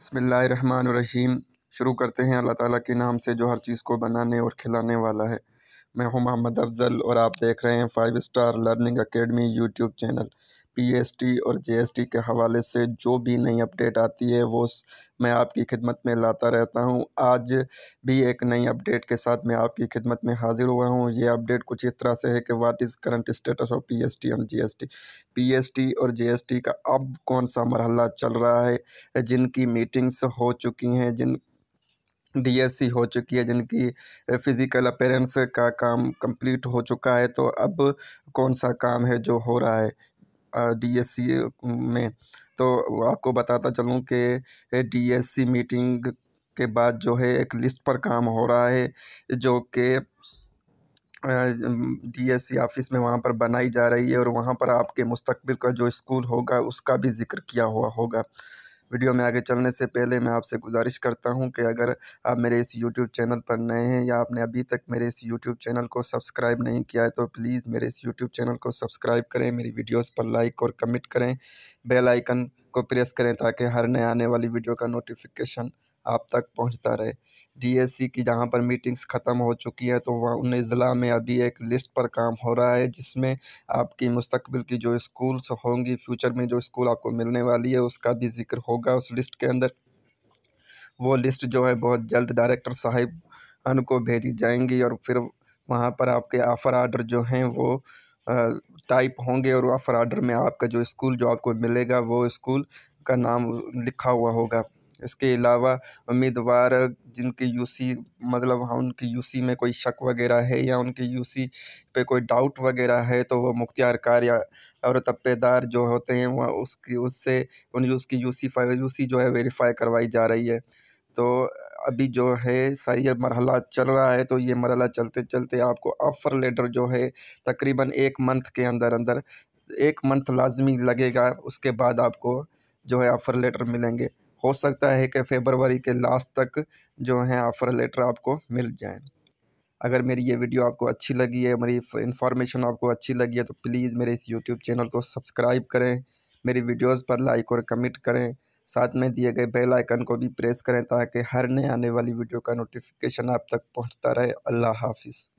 बसमीम शुरू करते हैं अल्लाह ताला के नाम से जो हर चीज़ को बनाने और खिलाने वाला है मैं हूं मोहम्मद अफजल और आप देख रहे हैं five star learning academy YouTube channel PST और जीएसटी के हवाले से जो भी नई अपडेट आती है वो मैं आपकी खिदमत में लाता रहता हूं आज भी एक नई अपडेट के साथ मैं आपकी खिदमत में हाज़िर हुआ हूं ये अपडेट कुछ इस तरह से है कि what is current status of PST and GST PST और जीएसटी का अब कौन सा मरहला चल रहा है जिनकी मीटिंग्स हो चुकी हैं जिन डीएससी हो चुकी है जिनकी फ़िज़िकल अपेरेंस का काम कंप्लीट हो चुका है तो अब कौन सा काम है जो हो रहा है डीएससी में तो आपको बताता चलूँ कि डीएससी मीटिंग के बाद जो है एक लिस्ट पर काम हो रहा है जो कि डीएससी ऑफिस में वहाँ पर बनाई जा रही है और वहाँ पर आपके मुस्तकबिल का जो स्कूल होगा उसका भी जिक्र किया हुआ होगा वीडियो में आगे चलने से पहले मैं आपसे गुजारिश करता हूं कि अगर आप मेरे इस यूट्यूब चैनल पर नए हैं या आपने अभी तक मेरे इस यूट्यूब चैनल को सब्सक्राइब नहीं किया है तो प्लीज़ मेरे इस यूट्यूब चैनल को सब्सक्राइब करें मेरी वीडियोस पर लाइक और कमेंट करें बेल आइकन को प्रेस करें ताकि हर नए आने वाली वीडियो का नोटिफिकेशन आप तक पहुंचता रहे डीएससी की जहां पर मीटिंग्स ख़त्म हो चुकी है तो वहाँ उन ज़िला में अभी एक लिस्ट पर काम हो रहा है जिसमें आपकी मुस्तकबिल की जो स्कूल्स होंगी फ्यूचर में जो स्कूल आपको मिलने वाली है उसका भी जिक्र होगा उस लिस्ट के अंदर वो लिस्ट जो है बहुत जल्द डायरेक्टर साहिब अन को भेजी जाएंगी और फिर वहाँ पर आपके ऑफ़र आर्डर जो हैं वो टाइप होंगे और ऑफ़र आर्डर में आपका जो स्कूल जो आपको मिलेगा वो स्कूल का नाम लिखा हुआ होगा इसके अलावा उम्मीदवार जिनके यू सी मतलब हाँ उनकी यूसी में कोई शक वगैरह है या उनके यूसी पे कोई डाउट वगैरह है तो वो मुख्तियार कार या और तपेदार जो होते हैं वह उसकी उससे उन उसकी यूसी यूसी जो है वेरीफाई करवाई जा रही है तो अभी जो है सही ये मरहला चल रहा है तो ये मरहला चलते चलते आपको ऑफ़र लेटर जो है तकरीबन एक मंथ के अंदर अंदर एक मंथ लाजमी लगेगा उसके बाद आपको जो है ऑफ़र लेटर मिलेंगे हो सकता है कि फेबरवरी के लास्ट तक जो है ऑफ़र लेटर आपको मिल जाए अगर मेरी ये वीडियो आपको अच्छी लगी है मेरी इन्फॉर्मेशन आपको अच्छी लगी है तो प्लीज़ मेरे इस यूट्यूब चैनल को सब्सक्राइब करें मेरी वीडियोस पर लाइक और कमेंट करें साथ में दिए गए बेल आइकन को भी प्रेस करें ताकि हर नए आने वाली वीडियो का नोटिफिकेशन आप तक पहुंचता रहे अल्लाह हाफिज़